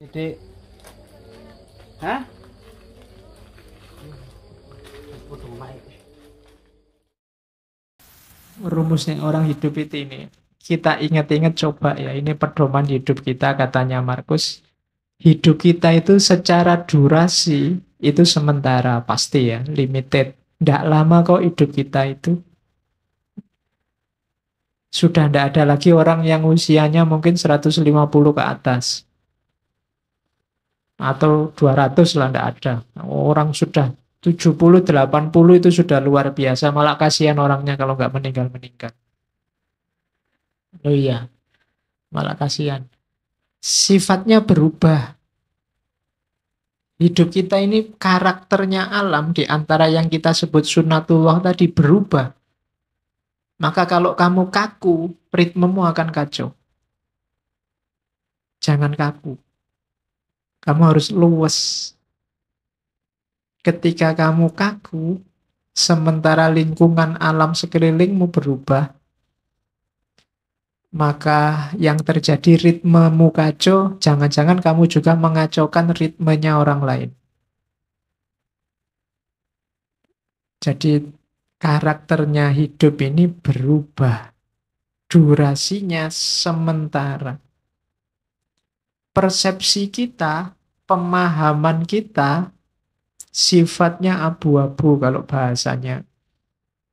Jadi, hah? Rumusnya orang hidup itu ini. Kita ingat-ingat coba ya, ini pedoman hidup kita katanya Markus. Hidup kita itu secara durasi itu sementara pasti ya, limited. Tidak lama kok hidup kita itu sudah tidak ada lagi orang yang usianya mungkin 150 ke atas atau 200 lah tidak ada orang sudah 70 80 itu sudah luar biasa malah kasihan orangnya kalau nggak meninggal meninggal oh iya malah kasihan sifatnya berubah hidup kita ini karakternya alam di antara yang kita sebut sunatullah tadi berubah maka kalau kamu kaku ritmemu akan kacau jangan kaku kamu harus luwes. Ketika kamu kaku, sementara lingkungan alam sekelilingmu berubah, maka yang terjadi ritmemu kacau, jangan-jangan kamu juga mengacaukan ritmenya orang lain. Jadi karakternya hidup ini berubah. Durasinya sementara persepsi kita, pemahaman kita sifatnya abu-abu kalau bahasanya.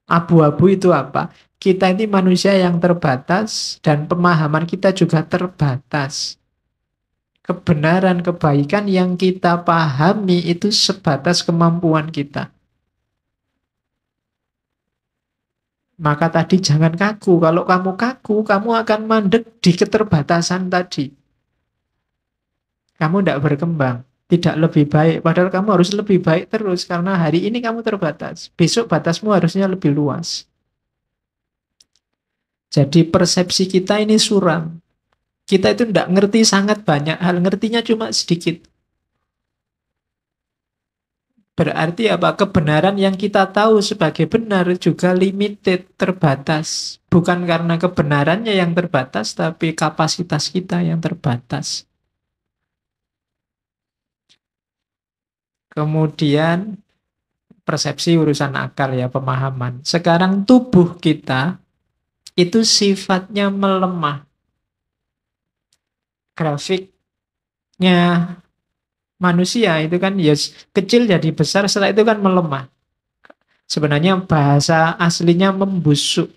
Abu-abu itu apa? Kita ini manusia yang terbatas dan pemahaman kita juga terbatas. Kebenaran, kebaikan yang kita pahami itu sebatas kemampuan kita. Maka tadi jangan kaku. Kalau kamu kaku, kamu akan mandek di keterbatasan tadi kamu tidak berkembang tidak lebih baik padahal kamu harus lebih baik terus karena hari ini kamu terbatas besok batasmu harusnya lebih luas jadi persepsi kita ini suram kita itu tidak ngerti sangat banyak hal ngertinya cuma sedikit Berarti apa? Kebenaran yang kita tahu sebagai benar juga limited, terbatas. Bukan karena kebenarannya yang terbatas, tapi kapasitas kita yang terbatas. Kemudian persepsi urusan akal ya, pemahaman. Sekarang tubuh kita itu sifatnya melemah. Grafiknya manusia itu kan yes ya, kecil jadi besar setelah itu kan melemah. Sebenarnya bahasa aslinya membusuk.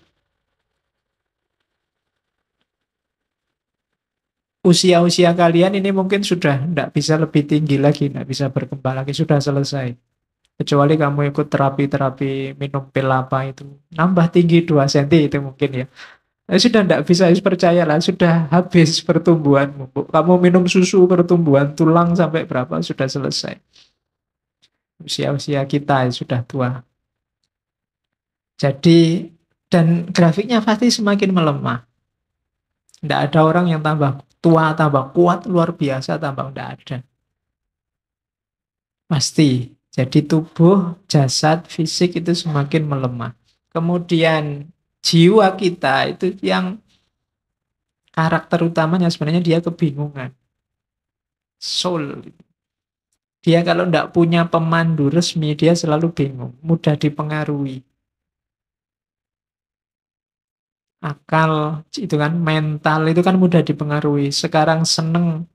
usia-usia kalian ini mungkin sudah tidak bisa lebih tinggi lagi, tidak bisa berkembang lagi, sudah selesai. Kecuali kamu ikut terapi-terapi minum pil apa itu, nambah tinggi 2 cm itu mungkin ya. Eh, sudah tidak bisa harus percayalah, sudah habis pertumbuhanmu. Kamu minum susu pertumbuhan tulang sampai berapa sudah selesai. Usia-usia kita sudah tua. Jadi dan grafiknya pasti semakin melemah. Tidak ada orang yang tambah tua tambah kuat luar biasa tambah tidak ada pasti jadi tubuh jasad fisik itu semakin melemah kemudian jiwa kita itu yang karakter utamanya sebenarnya dia kebingungan soul dia kalau tidak punya pemandu resmi dia selalu bingung mudah dipengaruhi akal itu kan mental itu kan mudah dipengaruhi sekarang seneng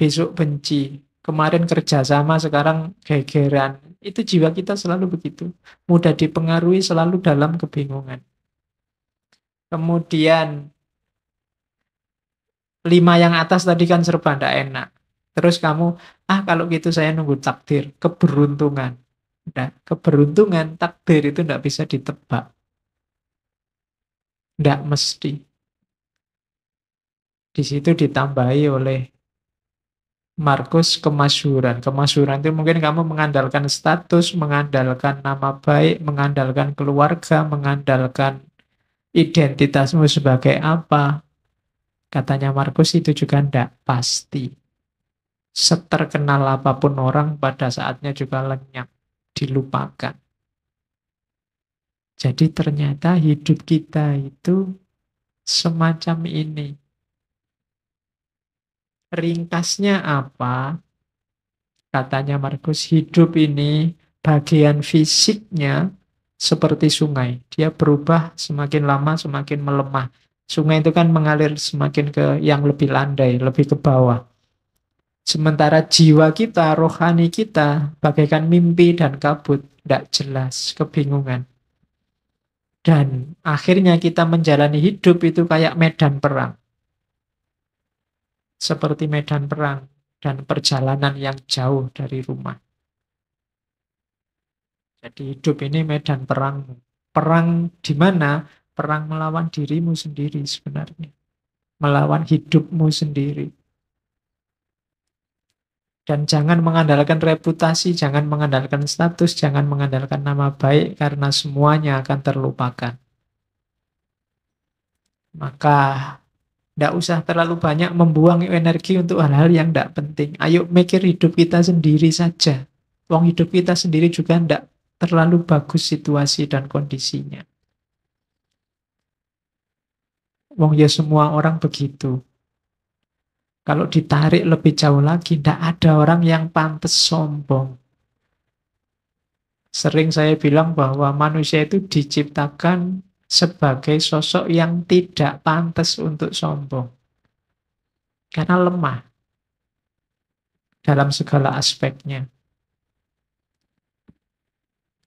besok benci kemarin kerja sama sekarang gegeran itu jiwa kita selalu begitu mudah dipengaruhi selalu dalam kebingungan kemudian lima yang atas tadi kan serba tidak enak terus kamu ah kalau gitu saya nunggu takdir keberuntungan nah, keberuntungan takdir itu tidak bisa ditebak tidak mesti. Di situ ditambahi oleh Markus kemasyuran. Kemasyuran itu mungkin kamu mengandalkan status, mengandalkan nama baik, mengandalkan keluarga, mengandalkan identitasmu sebagai apa. Katanya Markus itu juga tidak pasti. Seterkenal apapun orang pada saatnya juga lenyap, dilupakan. Jadi ternyata hidup kita itu semacam ini. Ringkasnya apa? Katanya Markus, hidup ini bagian fisiknya seperti sungai. Dia berubah semakin lama semakin melemah. Sungai itu kan mengalir semakin ke yang lebih landai, lebih ke bawah. Sementara jiwa kita, rohani kita, bagaikan mimpi dan kabut, tidak jelas, kebingungan dan akhirnya kita menjalani hidup itu kayak medan perang. Seperti medan perang dan perjalanan yang jauh dari rumah. Jadi hidup ini medan perang. Perang di mana? Perang melawan dirimu sendiri sebenarnya. Melawan hidupmu sendiri dan jangan mengandalkan reputasi, jangan mengandalkan status, jangan mengandalkan nama baik karena semuanya akan terlupakan. Maka tidak usah terlalu banyak membuang energi untuk hal-hal yang tidak penting. Ayo mikir hidup kita sendiri saja. uang hidup kita sendiri juga tidak terlalu bagus situasi dan kondisinya. Wong ya semua orang begitu. Kalau ditarik lebih jauh lagi, tidak ada orang yang pantas sombong. Sering saya bilang bahwa manusia itu diciptakan sebagai sosok yang tidak pantas untuk sombong. Karena lemah dalam segala aspeknya.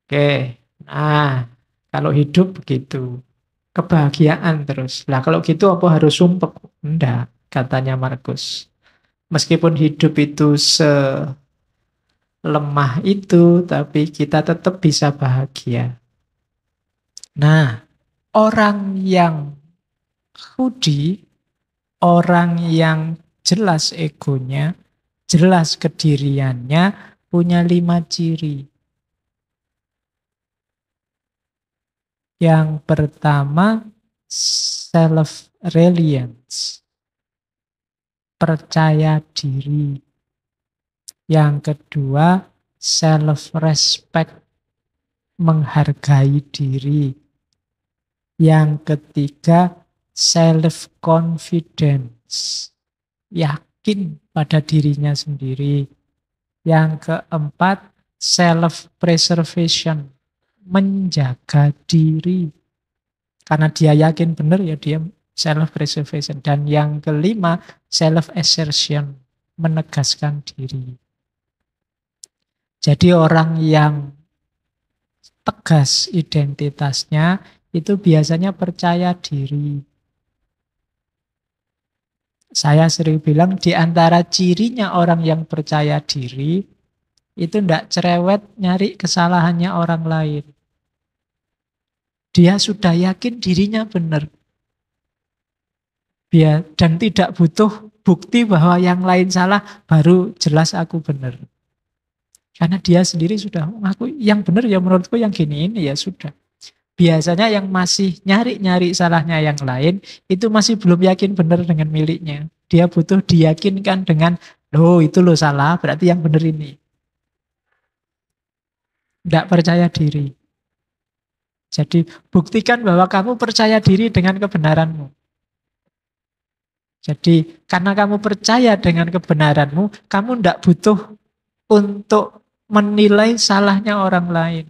Oke, nah kalau hidup begitu, kebahagiaan terus. Lah kalau gitu apa harus sumpek? Enggak katanya Markus. Meskipun hidup itu selemah itu, tapi kita tetap bisa bahagia. Nah, orang yang hudi, orang yang jelas egonya, jelas kediriannya, punya lima ciri. Yang pertama, self-reliance percaya diri. Yang kedua, self respect, menghargai diri. Yang ketiga, self confidence, yakin pada dirinya sendiri. Yang keempat, self preservation, menjaga diri. Karena dia yakin benar ya dia self preservation dan yang kelima self assertion menegaskan diri jadi orang yang tegas identitasnya itu biasanya percaya diri saya sering bilang di antara cirinya orang yang percaya diri itu tidak cerewet nyari kesalahannya orang lain. Dia sudah yakin dirinya benar biar dan tidak butuh bukti bahwa yang lain salah baru jelas aku benar. Karena dia sendiri sudah mengaku yang benar ya menurutku yang gini ini ya sudah. Biasanya yang masih nyari-nyari salahnya yang lain itu masih belum yakin benar dengan miliknya. Dia butuh diyakinkan dengan loh itu lo salah berarti yang benar ini. Tidak percaya diri. Jadi buktikan bahwa kamu percaya diri dengan kebenaranmu. Jadi karena kamu percaya dengan kebenaranmu, kamu tidak butuh untuk menilai salahnya orang lain.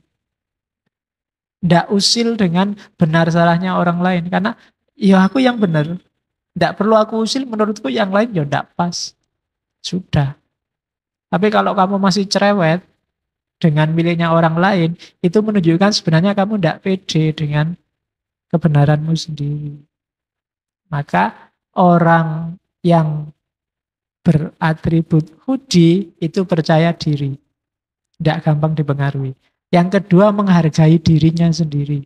Tidak usil dengan benar salahnya orang lain. Karena ya aku yang benar. Tidak perlu aku usil, menurutku yang lain ya tidak pas. Sudah. Tapi kalau kamu masih cerewet dengan miliknya orang lain, itu menunjukkan sebenarnya kamu tidak pede dengan kebenaranmu sendiri. Maka orang yang beratribut hudi itu percaya diri. Tidak gampang dipengaruhi. Yang kedua menghargai dirinya sendiri.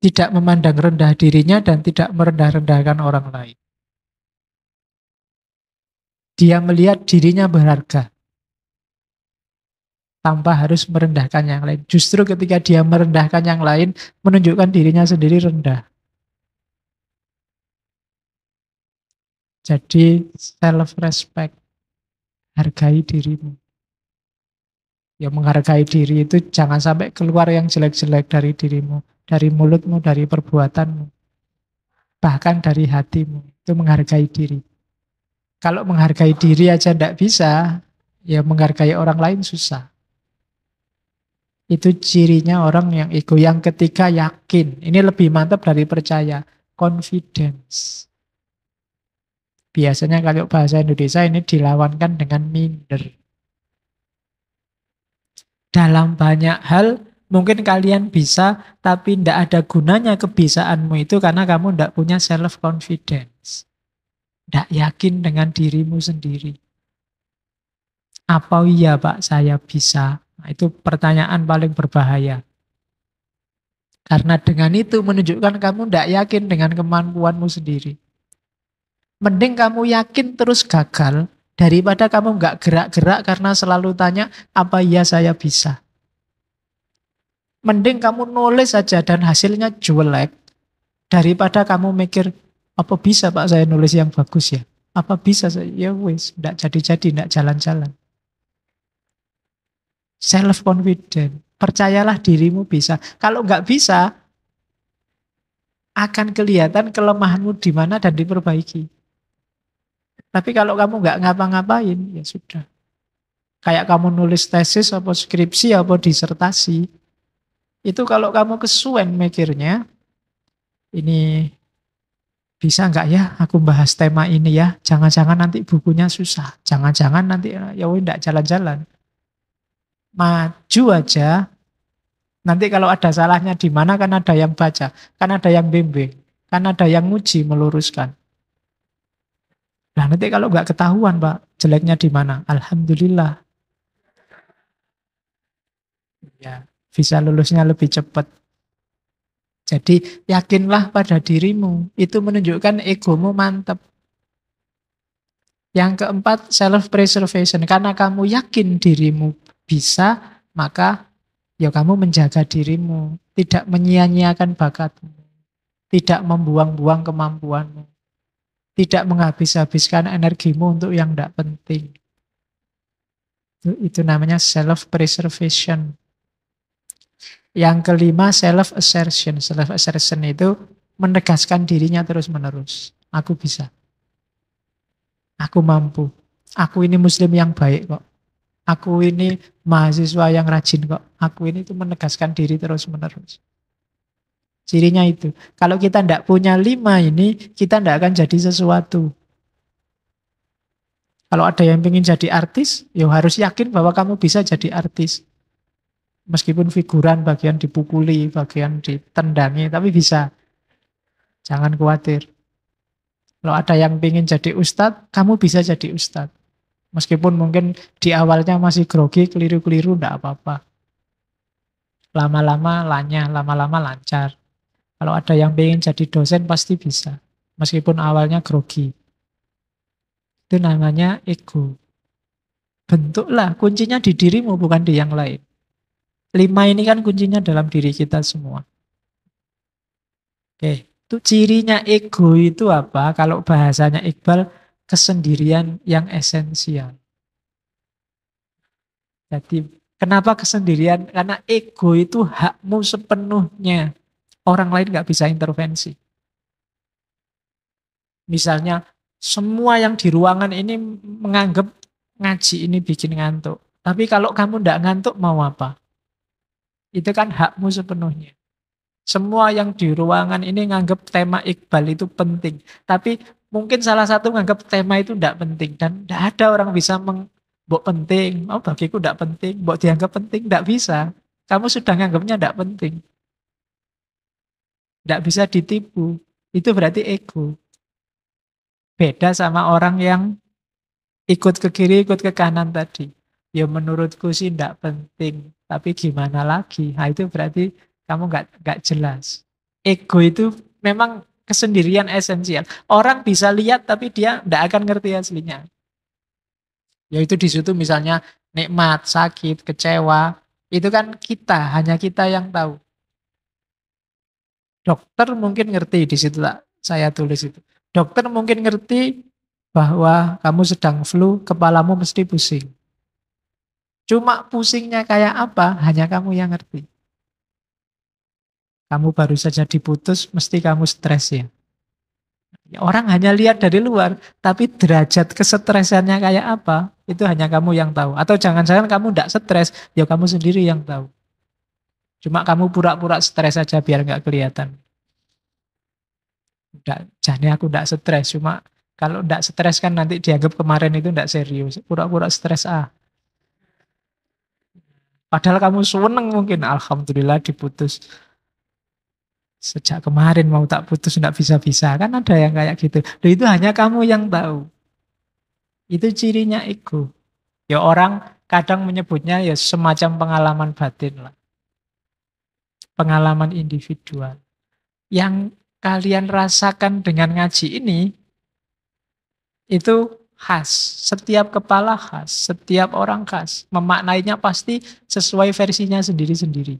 Tidak memandang rendah dirinya dan tidak merendah-rendahkan orang lain. Dia melihat dirinya berharga. Tanpa harus merendahkan yang lain. Justru ketika dia merendahkan yang lain, menunjukkan dirinya sendiri rendah. Jadi self respect, hargai dirimu. Ya menghargai diri itu jangan sampai keluar yang jelek-jelek dari dirimu, dari mulutmu, dari perbuatanmu, bahkan dari hatimu. Itu menghargai diri. Kalau menghargai diri aja tidak bisa, ya menghargai orang lain susah. Itu cirinya orang yang ego. Yang ketiga yakin. Ini lebih mantap dari percaya. Confidence Biasanya kalau bahasa Indonesia ini dilawankan dengan minder. Dalam banyak hal mungkin kalian bisa tapi tidak ada gunanya kebisaanmu itu karena kamu tidak punya self confidence. Tidak yakin dengan dirimu sendiri. Apa iya Pak saya bisa? Nah, itu pertanyaan paling berbahaya. Karena dengan itu menunjukkan kamu tidak yakin dengan kemampuanmu sendiri. Mending kamu yakin terus gagal daripada kamu nggak gerak-gerak karena selalu tanya apa ya saya bisa. Mending kamu nulis saja dan hasilnya jelek daripada kamu mikir apa bisa pak saya nulis yang bagus ya apa bisa saya ya wis nggak jadi-jadi nggak jalan-jalan self confident percayalah dirimu bisa kalau nggak bisa akan kelihatan kelemahanmu di mana dan diperbaiki tapi kalau kamu nggak ngapa-ngapain, ya sudah. Kayak kamu nulis tesis, apa skripsi, apa disertasi. Itu kalau kamu kesuen mikirnya, ini bisa nggak ya aku bahas tema ini ya jangan-jangan nanti bukunya susah jangan-jangan nanti ya wih nggak jalan-jalan maju aja nanti kalau ada salahnya di mana kan ada yang baca kan ada yang bimbing kan ada yang nguji meluruskan Nah nanti kalau nggak ketahuan Pak, jeleknya di mana? Alhamdulillah. Ya, bisa lulusnya lebih cepat. Jadi yakinlah pada dirimu. Itu menunjukkan egomu mantap. Yang keempat, self-preservation. Karena kamu yakin dirimu bisa, maka ya kamu menjaga dirimu. Tidak menyia-nyiakan bakatmu. Tidak membuang-buang kemampuanmu. Tidak menghabis-habiskan energimu untuk yang tidak penting. Itu, itu namanya self-preservation. Yang kelima self-assertion. Self-assertion itu menegaskan dirinya terus-menerus. Aku bisa. Aku mampu. Aku ini muslim yang baik kok. Aku ini mahasiswa yang rajin kok. Aku ini itu menegaskan diri terus-menerus. Cirinya itu. Kalau kita tidak punya lima ini, kita tidak akan jadi sesuatu. Kalau ada yang ingin jadi artis, ya harus yakin bahwa kamu bisa jadi artis. Meskipun figuran bagian dipukuli, bagian ditendangi, tapi bisa. Jangan khawatir. Kalau ada yang ingin jadi ustadz, kamu bisa jadi ustadz. Meskipun mungkin di awalnya masih grogi, keliru-keliru, tidak apa-apa. Lama-lama lanya, lama-lama lancar. Kalau ada yang pengen jadi dosen pasti bisa. Meskipun awalnya grogi. Itu namanya ego. Bentuklah, kuncinya di dirimu bukan di yang lain. Lima ini kan kuncinya dalam diri kita semua. Oke, itu cirinya ego itu apa? Kalau bahasanya Iqbal, kesendirian yang esensial. Jadi kenapa kesendirian? Karena ego itu hakmu sepenuhnya. Orang lain nggak bisa intervensi. Misalnya semua yang di ruangan ini menganggap ngaji ini bikin ngantuk. Tapi kalau kamu tidak ngantuk mau apa? Itu kan hakmu sepenuhnya. Semua yang di ruangan ini menganggap tema Iqbal itu penting. Tapi mungkin salah satu menganggap tema itu tidak penting. Dan tidak ada orang bisa meng, penting, oh bagiku tidak penting, bok dianggap penting, Tidak bisa. Kamu sudah nganggapnya tidak penting. Tidak bisa ditipu. Itu berarti ego. Beda sama orang yang ikut ke kiri, ikut ke kanan tadi. Ya menurutku sih tidak penting. Tapi gimana lagi? Nah, itu berarti kamu nggak nggak jelas. Ego itu memang kesendirian esensial. Orang bisa lihat tapi dia tidak akan ngerti aslinya. Yaitu di situ misalnya nikmat, sakit, kecewa, itu kan kita, hanya kita yang tahu. Dokter mungkin ngerti di situ tak saya tulis itu. Dokter mungkin ngerti bahwa kamu sedang flu, kepalamu mesti pusing. Cuma pusingnya kayak apa, hanya kamu yang ngerti. Kamu baru saja diputus, mesti kamu stres ya. ya orang hanya lihat dari luar, tapi derajat kesetresannya kayak apa, itu hanya kamu yang tahu. Atau jangan-jangan kamu tidak stres, ya kamu sendiri yang tahu. Cuma kamu pura-pura stres aja biar nggak kelihatan. Nggak, jadi aku nggak stres. Cuma kalau nggak stres kan nanti dianggap kemarin itu nggak serius. Pura-pura stres ah. Padahal kamu seneng mungkin. Alhamdulillah diputus. Sejak kemarin mau tak putus nggak bisa-bisa. Kan ada yang kayak gitu. Dan itu hanya kamu yang tahu. Itu cirinya ego. Ya orang kadang menyebutnya ya semacam pengalaman batin lah pengalaman individual. Yang kalian rasakan dengan ngaji ini itu khas. Setiap kepala khas, setiap orang khas. Memaknainya pasti sesuai versinya sendiri-sendiri.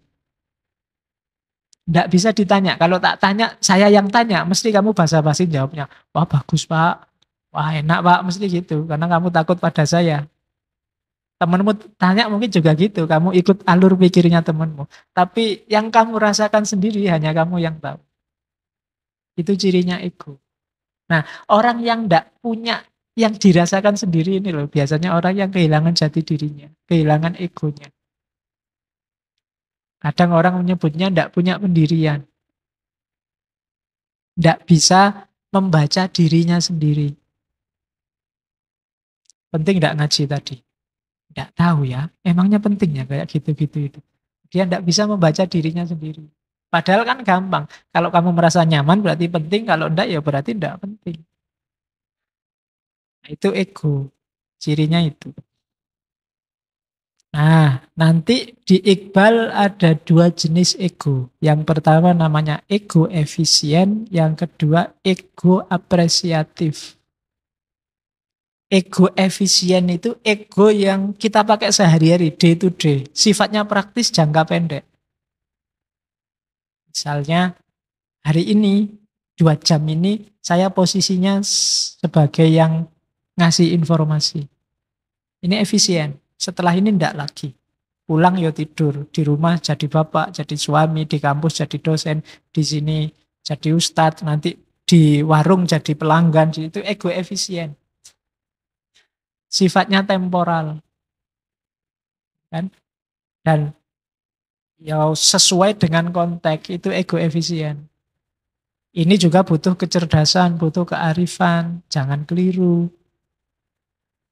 Tidak bisa ditanya. Kalau tak tanya, saya yang tanya. Mesti kamu basa-basi jawabnya. Wah bagus pak. Wah enak pak. Mesti gitu. Karena kamu takut pada saya temenmu tanya mungkin juga gitu kamu ikut alur pikirnya temenmu tapi yang kamu rasakan sendiri hanya kamu yang tahu itu cirinya ego nah orang yang tidak punya yang dirasakan sendiri ini loh biasanya orang yang kehilangan jati dirinya kehilangan egonya kadang orang menyebutnya tidak punya pendirian tidak bisa membaca dirinya sendiri penting tidak ngaji tadi tidak tahu ya, emangnya penting ya kayak gitu-gitu itu. Dia tidak bisa membaca dirinya sendiri. Padahal kan gampang. Kalau kamu merasa nyaman berarti penting, kalau tidak ya berarti tidak penting. Nah, itu ego, cirinya itu. Nah, nanti di Iqbal ada dua jenis ego. Yang pertama namanya ego efisien, yang kedua ego apresiatif ego efisien itu ego yang kita pakai sehari-hari day to day sifatnya praktis jangka pendek misalnya hari ini dua jam ini saya posisinya sebagai yang ngasih informasi ini efisien setelah ini ndak lagi pulang yo ya tidur di rumah jadi bapak jadi suami di kampus jadi dosen di sini jadi ustadz nanti di warung jadi pelanggan itu ego efisien sifatnya temporal. Kan? Dan ya sesuai dengan konteks itu ego efisien. Ini juga butuh kecerdasan, butuh kearifan, jangan keliru.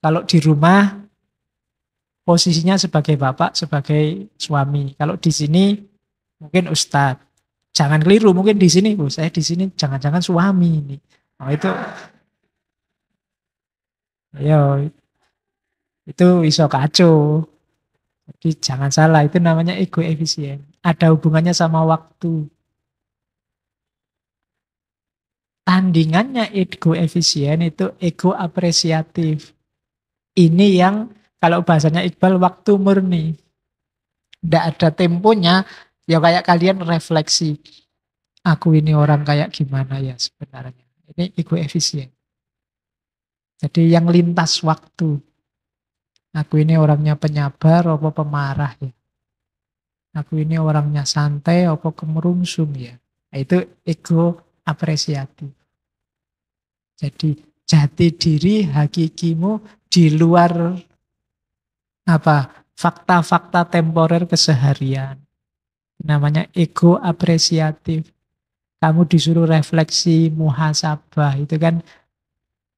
Kalau di rumah posisinya sebagai bapak, sebagai suami. Kalau di sini mungkin ustadz. Jangan keliru, mungkin di sini, Bu, saya di sini jangan-jangan suami ini. Oh, itu Ya, itu iso kacau jadi jangan salah itu namanya ego efisien ada hubungannya sama waktu tandingannya ego efisien itu ego apresiatif ini yang kalau bahasanya Iqbal waktu murni tidak ada temponya ya kayak kalian refleksi aku ini orang kayak gimana ya sebenarnya ini ego efisien jadi yang lintas waktu Aku ini orangnya penyabar apa pemarah ya. Aku ini orangnya santai apa kemerungsum ya. Nah, itu ego apresiatif. Jadi jati diri hakikimu di luar apa fakta-fakta temporer keseharian. Namanya ego apresiatif. Kamu disuruh refleksi muhasabah itu kan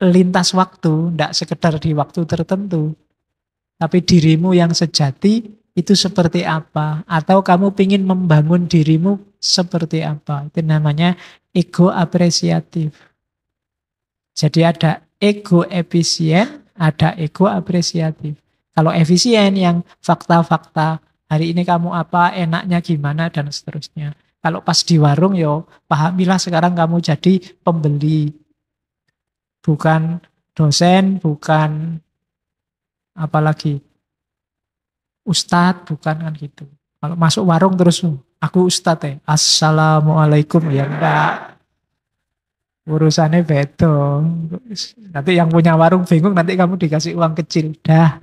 lintas waktu, tidak sekedar di waktu tertentu, tapi dirimu yang sejati itu seperti apa? Atau kamu ingin membangun dirimu seperti apa? Itu namanya ego apresiatif. Jadi ada ego efisien, ada ego apresiatif. Kalau efisien yang fakta-fakta hari ini kamu apa, enaknya gimana dan seterusnya. Kalau pas di warung yo pahamilah sekarang kamu jadi pembeli bukan dosen, bukan apalagi ustadz bukan kan gitu kalau masuk warung terus aku ustadz ya assalamualaikum ya enggak urusannya beto nanti yang punya warung bingung nanti kamu dikasih uang kecil dah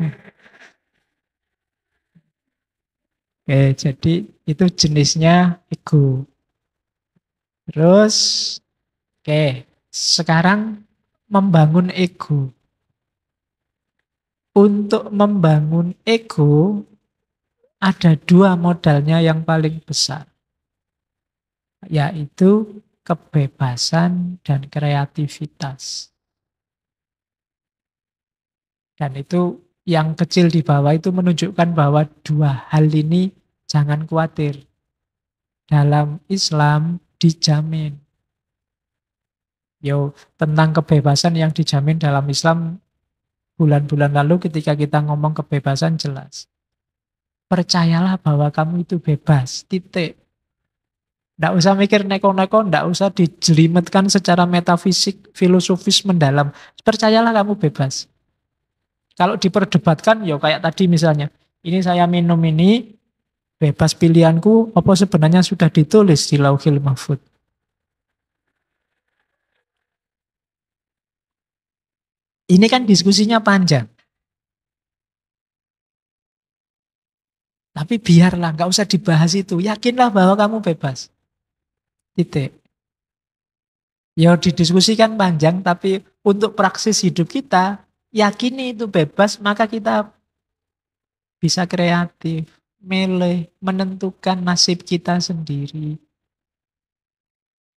oke jadi itu jenisnya ego terus oke sekarang membangun ego untuk membangun ego ada dua modalnya yang paling besar yaitu kebebasan dan kreativitas. Dan itu yang kecil di bawah itu menunjukkan bahwa dua hal ini jangan khawatir. Dalam Islam dijamin. Yo, tentang kebebasan yang dijamin dalam Islam bulan-bulan lalu ketika kita ngomong kebebasan jelas. Percayalah bahwa kamu itu bebas, titik. Tidak usah mikir neko-neko, tidak usah dijelimetkan secara metafisik, filosofis mendalam. Percayalah kamu bebas. Kalau diperdebatkan, ya kayak tadi misalnya, ini saya minum ini, bebas pilihanku, apa sebenarnya sudah ditulis di lauhil mahfud. Ini kan diskusinya panjang. Tapi biarlah, nggak usah dibahas itu. Yakinlah bahwa kamu bebas. Titik. Ya didiskusikan panjang, tapi untuk praksis hidup kita, yakini itu bebas, maka kita bisa kreatif, milih, menentukan nasib kita sendiri.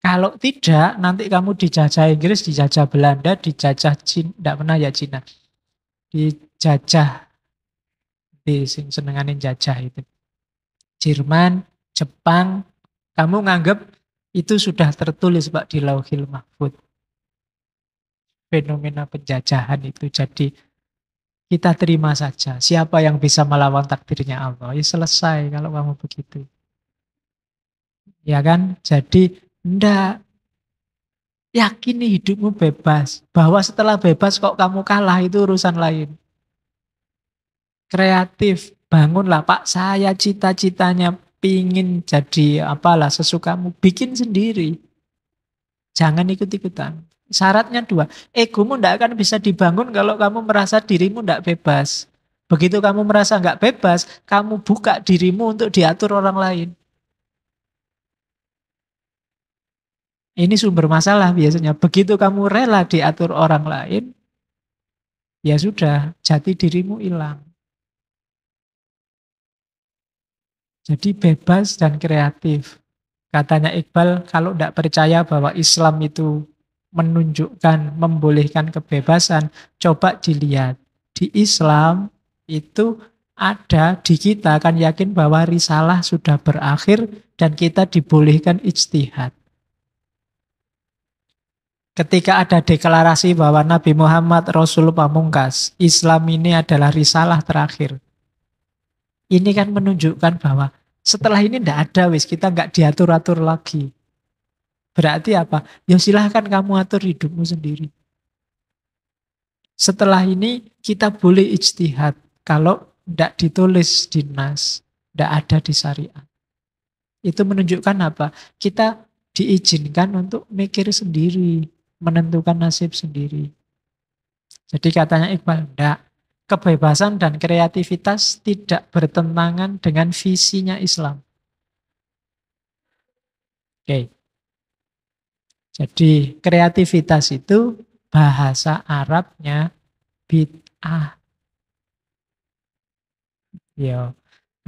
Kalau tidak, nanti kamu dijajah Inggris, dijajah Belanda, dijajah Cina, tidak pernah ya Cina. Dijajah, di sing senenganin jajah itu. Jerman, Jepang, kamu nganggap itu sudah tertulis Pak di Lauhil Mahfud. Fenomena penjajahan itu jadi kita terima saja. Siapa yang bisa melawan takdirnya Allah? Ya selesai kalau kamu begitu. Ya kan? Jadi Enggak. Yakini hidupmu bebas. Bahwa setelah bebas kok kamu kalah itu urusan lain. Kreatif. Bangunlah Pak. Saya cita-citanya pingin jadi apalah sesukamu. Bikin sendiri. Jangan ikut-ikutan. Syaratnya dua. Egomu tidak akan bisa dibangun kalau kamu merasa dirimu tidak bebas. Begitu kamu merasa nggak bebas, kamu buka dirimu untuk diatur orang lain. Ini sumber masalah biasanya. Begitu kamu rela diatur orang lain, ya sudah, jati dirimu hilang. Jadi bebas dan kreatif. Katanya Iqbal, kalau tidak percaya bahwa Islam itu menunjukkan, membolehkan kebebasan, coba dilihat. Di Islam itu ada di kita akan yakin bahwa risalah sudah berakhir dan kita dibolehkan ijtihad. Ketika ada deklarasi bahwa Nabi Muhammad Rasul Pamungkas, Islam ini adalah risalah terakhir. Ini kan menunjukkan bahwa setelah ini tidak ada wis kita nggak diatur-atur lagi. Berarti apa? Ya silahkan kamu atur hidupmu sendiri. Setelah ini kita boleh ijtihad kalau tidak ditulis di nas, tidak ada di syariat. Itu menunjukkan apa? Kita diizinkan untuk mikir sendiri, menentukan nasib sendiri. Jadi katanya Iqbal, tidak Kebebasan dan kreativitas tidak bertentangan dengan visinya Islam. Oke. Jadi kreativitas itu bahasa Arabnya bid'ah. Yo. Iya.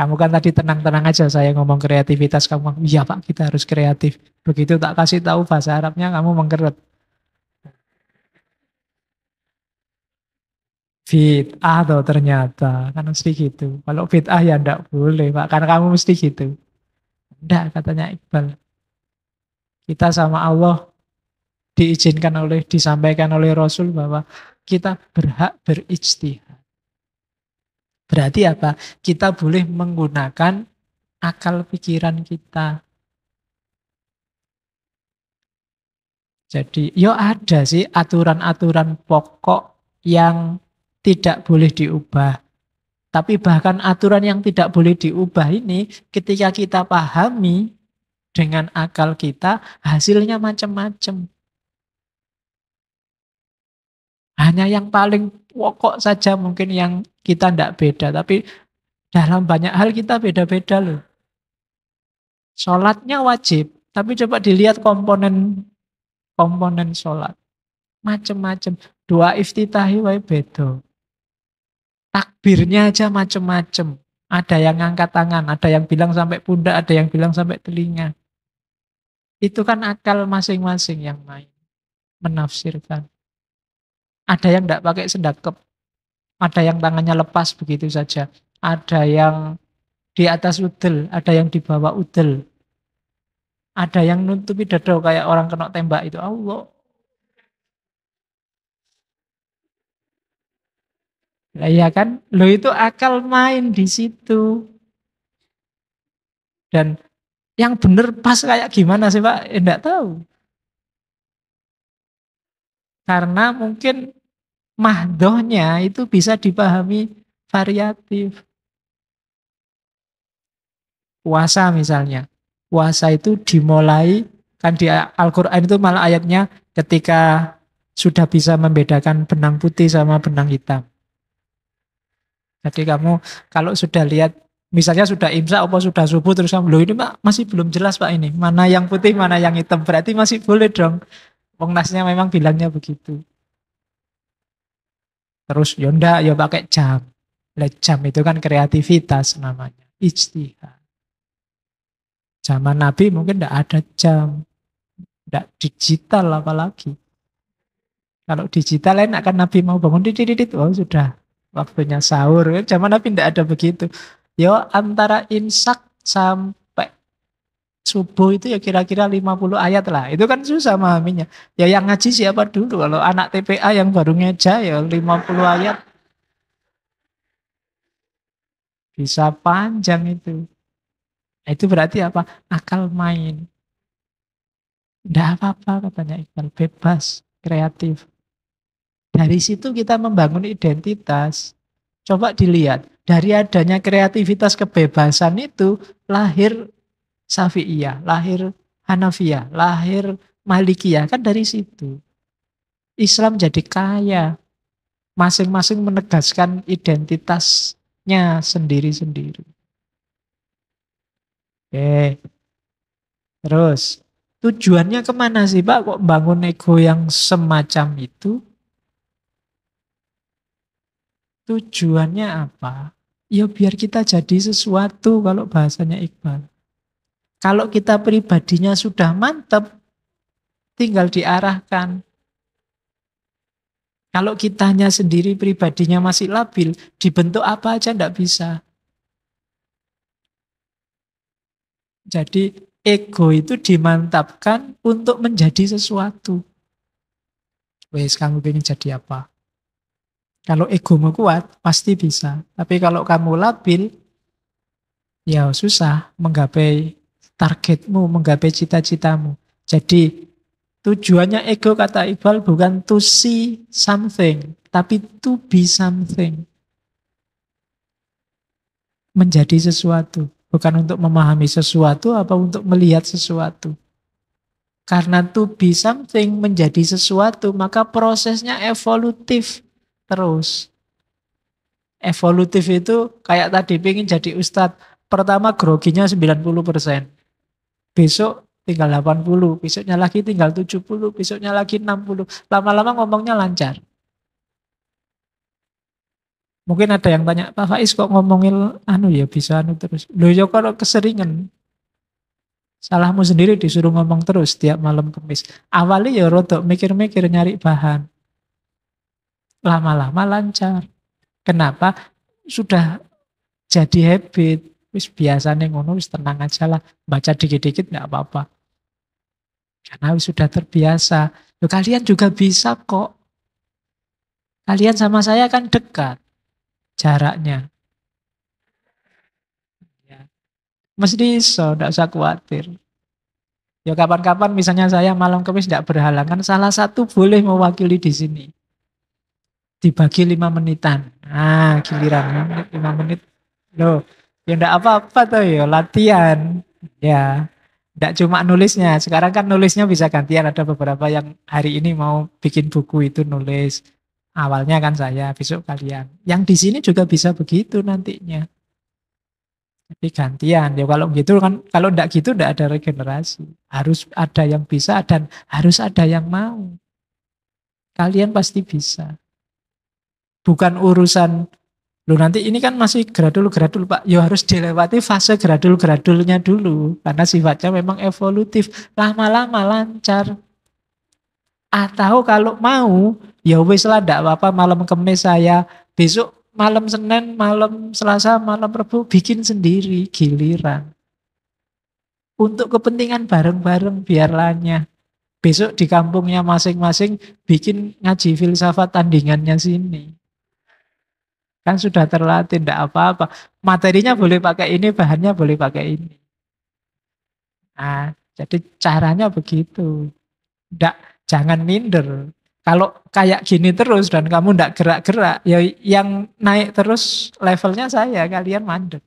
Kamu kan tadi tenang-tenang aja saya ngomong kreativitas kamu. Iya Pak, kita harus kreatif. Begitu tak kasih tahu bahasa Arabnya kamu mengkeret. Bid'ah atau ternyata. Kan mesti gitu. Kalau bid'ah ya ndak boleh Pak. Karena kamu mesti gitu. Ndak katanya Iqbal. Kita sama Allah diizinkan oleh, disampaikan oleh Rasul bahwa kita berhak berijtihad. Berarti apa? Kita boleh menggunakan akal pikiran kita. Jadi, yo ada sih aturan-aturan pokok yang tidak boleh diubah. Tapi bahkan aturan yang tidak boleh diubah ini ketika kita pahami dengan akal kita hasilnya macam-macam. Hanya yang paling pokok saja mungkin yang kita tidak beda. Tapi dalam banyak hal kita beda-beda loh. Sholatnya wajib, tapi coba dilihat komponen komponen sholat. Macam-macam. Dua iftitahi wae bedo takbirnya aja macem-macem. Ada yang angkat tangan, ada yang bilang sampai pundak, ada yang bilang sampai telinga. Itu kan akal masing-masing yang main, menafsirkan. Ada yang tidak pakai sendakep, ada yang tangannya lepas begitu saja, ada yang di atas udel, ada yang di bawah udel, ada yang nutupi dada kayak orang kena tembak itu. Allah, Nah, ya kan? Lo itu akal main di situ. Dan yang benar pas kayak gimana sih Pak? Eh, enggak tahu. Karena mungkin mahdohnya itu bisa dipahami variatif. Puasa misalnya. Puasa itu dimulai, kan di Al-Quran itu malah ayatnya ketika sudah bisa membedakan benang putih sama benang hitam. Jadi kamu kalau sudah lihat misalnya sudah imsak apa sudah subuh terus kamu loh ini Pak masih belum jelas Pak ini mana yang putih mana yang hitam berarti masih boleh dong. Wong nasnya memang bilangnya begitu. Terus Yonda ya, ya pakai jam. Lah jam itu kan kreativitas namanya, ijtihad. Zaman Nabi mungkin tidak ada jam. Tidak digital apalagi. Kalau digital lain akan Nabi mau bangun didididit, oh sudah waktunya sahur zaman Nabi tidak ada begitu yo antara insak sampai subuh itu ya kira-kira 50 ayat lah itu kan susah memahaminya ya yang ngaji siapa dulu kalau anak TPA yang baru ngeja ya 50 ayat bisa panjang itu nah, itu berarti apa akal main tidak apa-apa katanya Iqbal bebas kreatif dari situ kita membangun identitas. Coba dilihat, dari adanya kreativitas kebebasan itu lahir Safi'iyah, lahir Hanafiyah, lahir Malikiyah, kan dari situ. Islam jadi kaya. Masing-masing menegaskan identitasnya sendiri-sendiri. Oke. Terus, tujuannya kemana sih Pak kok bangun ego yang semacam itu? Tujuannya apa? Ya biar kita jadi sesuatu kalau bahasanya Iqbal. Kalau kita pribadinya sudah mantap, tinggal diarahkan. Kalau kitanya sendiri pribadinya masih labil, dibentuk apa aja ndak bisa. Jadi ego itu dimantapkan untuk menjadi sesuatu. Wes kamu ingin jadi apa? Kalau egomu kuat, pasti bisa. Tapi kalau kamu labil, ya susah menggapai targetmu, menggapai cita-citamu. Jadi tujuannya ego kata Iqbal bukan to see something, tapi to be something. Menjadi sesuatu. Bukan untuk memahami sesuatu, apa untuk melihat sesuatu. Karena to be something menjadi sesuatu, maka prosesnya evolutif terus. Evolutif itu kayak tadi pengen jadi ustadz. Pertama groginya 90%. Besok tinggal 80, besoknya lagi tinggal 70, besoknya lagi 60. Lama-lama ngomongnya lancar. Mungkin ada yang tanya, Pak Faiz kok ngomongin anu ya bisa anu terus. Loh ya kalau keseringan. Salahmu sendiri disuruh ngomong terus tiap malam kemis. Awalnya ya rodok mikir-mikir nyari bahan lama-lama lancar. Kenapa? Sudah jadi habit. Wis biasanya ngono, wis tenang aja lah. Baca dikit-dikit nggak apa-apa. Karena sudah terbiasa. Loh, kalian juga bisa kok. Kalian sama saya kan dekat jaraknya. Ya. Mesti iso, tidak usah khawatir. Ya kapan-kapan misalnya saya malam kemis tidak berhalangan, salah satu boleh mewakili di sini dibagi lima menitan. ah, giliran menit, lima menit. Loh, ya ndak apa-apa tuh ya, latihan. Ya, ndak cuma nulisnya. Sekarang kan nulisnya bisa gantian. Ada beberapa yang hari ini mau bikin buku itu nulis. Awalnya kan saya, besok kalian. Yang di sini juga bisa begitu nantinya. Jadi gantian. Ya kalau gitu kan kalau ndak gitu ndak ada regenerasi. Harus ada yang bisa dan harus ada yang mau. Kalian pasti bisa bukan urusan lu nanti ini kan masih gradul gradul pak ya harus dilewati fase gradul gradulnya dulu karena sifatnya memang evolutif lama-lama lancar atau kalau mau ya wis lah tidak apa-apa malam kemis saya besok malam Senin malam Selasa malam Rabu bikin sendiri giliran untuk kepentingan bareng-bareng biarlahnya besok di kampungnya masing-masing bikin ngaji filsafat tandingannya sini Kan sudah terlatih, tidak apa-apa. Materinya boleh pakai ini, bahannya boleh pakai ini. Nah, jadi caranya begitu. tidak jangan minder. Kalau kayak gini terus dan kamu tidak gerak-gerak, ya yang naik terus levelnya saya, kalian mandek.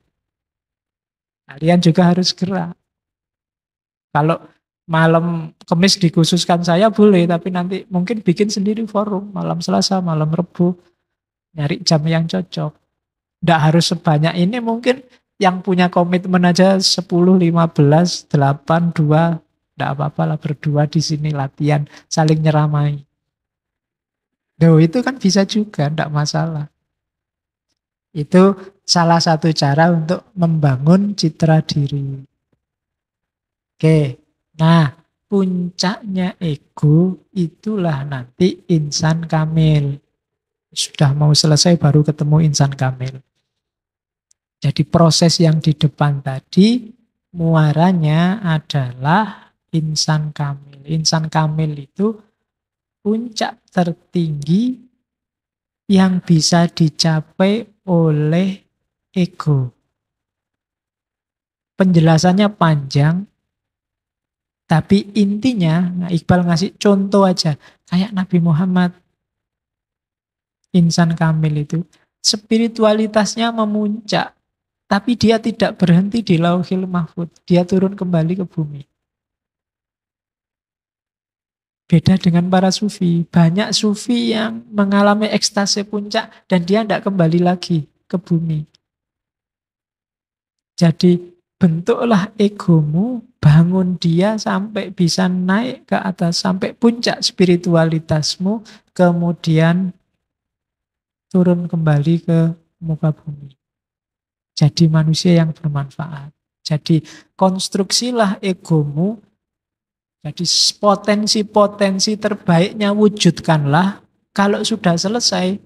Kalian juga harus gerak. Kalau malam kemis dikhususkan saya boleh, tapi nanti mungkin bikin sendiri forum, malam Selasa, malam Rebu, nyari jam yang cocok. Tidak harus sebanyak ini mungkin yang punya komitmen aja 10, 15, 8, 2, tidak apa-apa lah berdua di sini latihan saling nyeramai. Duh, itu kan bisa juga, tidak masalah. Itu salah satu cara untuk membangun citra diri. Oke, nah puncaknya ego itulah nanti insan kamil. Sudah mau selesai baru ketemu insan kamil. Jadi proses yang di depan tadi muaranya adalah insan kamil. Insan kamil itu puncak tertinggi yang bisa dicapai oleh ego. Penjelasannya panjang, tapi intinya Iqbal ngasih contoh aja. Kayak Nabi Muhammad insan kamil itu spiritualitasnya memuncak tapi dia tidak berhenti di lauhil mahfud dia turun kembali ke bumi beda dengan para sufi banyak sufi yang mengalami ekstase puncak dan dia tidak kembali lagi ke bumi jadi bentuklah egomu bangun dia sampai bisa naik ke atas sampai puncak spiritualitasmu kemudian turun kembali ke muka bumi. Jadi manusia yang bermanfaat. Jadi konstruksilah egomu. Jadi potensi-potensi terbaiknya wujudkanlah. Kalau sudah selesai,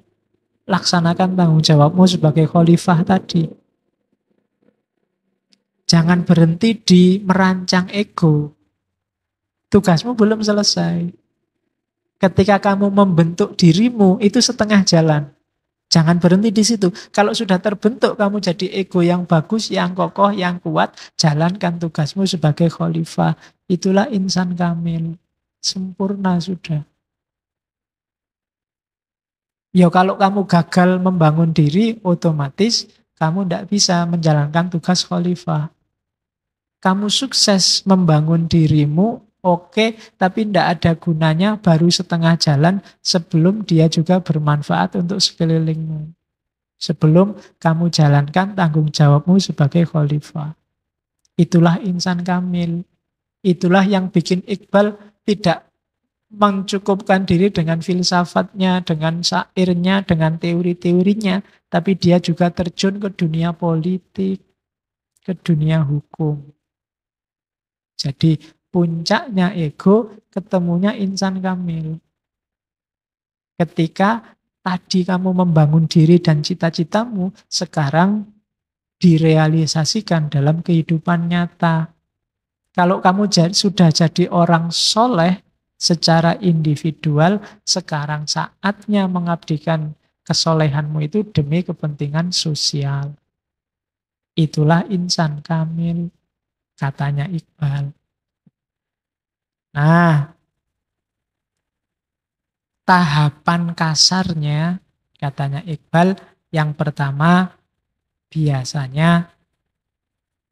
laksanakan tanggung jawabmu sebagai khalifah tadi. Jangan berhenti di merancang ego. Tugasmu belum selesai. Ketika kamu membentuk dirimu, itu setengah jalan. Jangan berhenti di situ. Kalau sudah terbentuk kamu jadi ego yang bagus, yang kokoh, yang kuat, jalankan tugasmu sebagai khalifah. Itulah insan kamil. Sempurna sudah. Ya kalau kamu gagal membangun diri, otomatis kamu tidak bisa menjalankan tugas khalifah. Kamu sukses membangun dirimu, oke, okay, tapi tidak ada gunanya baru setengah jalan sebelum dia juga bermanfaat untuk sekelilingmu. Sebelum kamu jalankan tanggung jawabmu sebagai khalifah. Itulah insan kamil. Itulah yang bikin Iqbal tidak mencukupkan diri dengan filsafatnya, dengan sairnya, dengan teori-teorinya, tapi dia juga terjun ke dunia politik, ke dunia hukum. Jadi puncaknya ego, ketemunya insan kamil. Ketika tadi kamu membangun diri dan cita-citamu, sekarang direalisasikan dalam kehidupan nyata. Kalau kamu sudah jadi orang soleh secara individual, sekarang saatnya mengabdikan kesolehanmu itu demi kepentingan sosial. Itulah insan kamil, katanya Iqbal. Nah, tahapan kasarnya katanya Iqbal yang pertama biasanya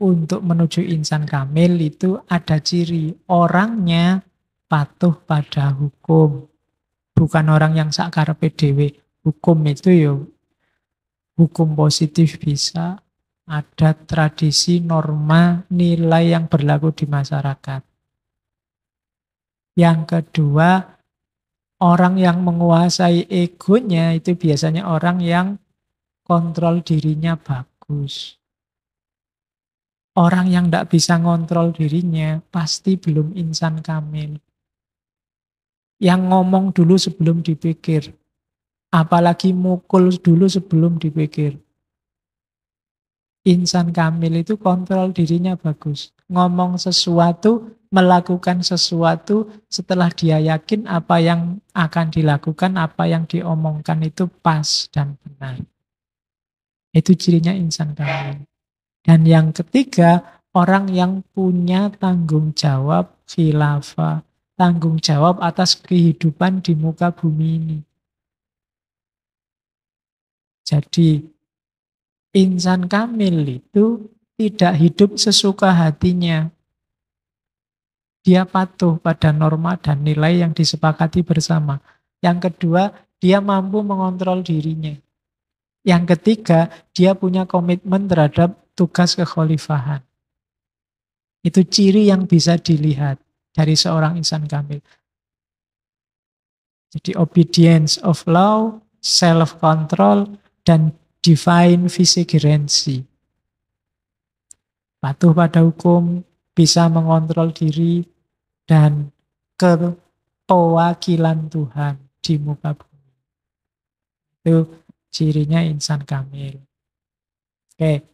untuk menuju insan kamil itu ada ciri orangnya patuh pada hukum. Bukan orang yang sakar PDW. Hukum itu ya hukum positif bisa, ada tradisi, norma, nilai yang berlaku di masyarakat. Yang kedua, orang yang menguasai egonya itu biasanya orang yang kontrol dirinya bagus. Orang yang tidak bisa ngontrol dirinya pasti belum insan kamil. Yang ngomong dulu sebelum dipikir. Apalagi mukul dulu sebelum dipikir. Insan kamil itu kontrol dirinya bagus ngomong sesuatu, melakukan sesuatu setelah dia yakin apa yang akan dilakukan, apa yang diomongkan itu pas dan benar. Itu cirinya insan kamil. Dan yang ketiga, orang yang punya tanggung jawab khilafah, tanggung jawab atas kehidupan di muka bumi ini. Jadi insan kamil itu tidak hidup sesuka hatinya. Dia patuh pada norma dan nilai yang disepakati bersama. Yang kedua, dia mampu mengontrol dirinya. Yang ketiga, dia punya komitmen terhadap tugas kekhalifahan. Itu ciri yang bisa dilihat dari seorang insan kamil. Jadi obedience of law, self control dan divine vigilance patuh pada hukum, bisa mengontrol diri, dan kepewakilan Tuhan di muka bumi. Itu cirinya insan kamil. Oke,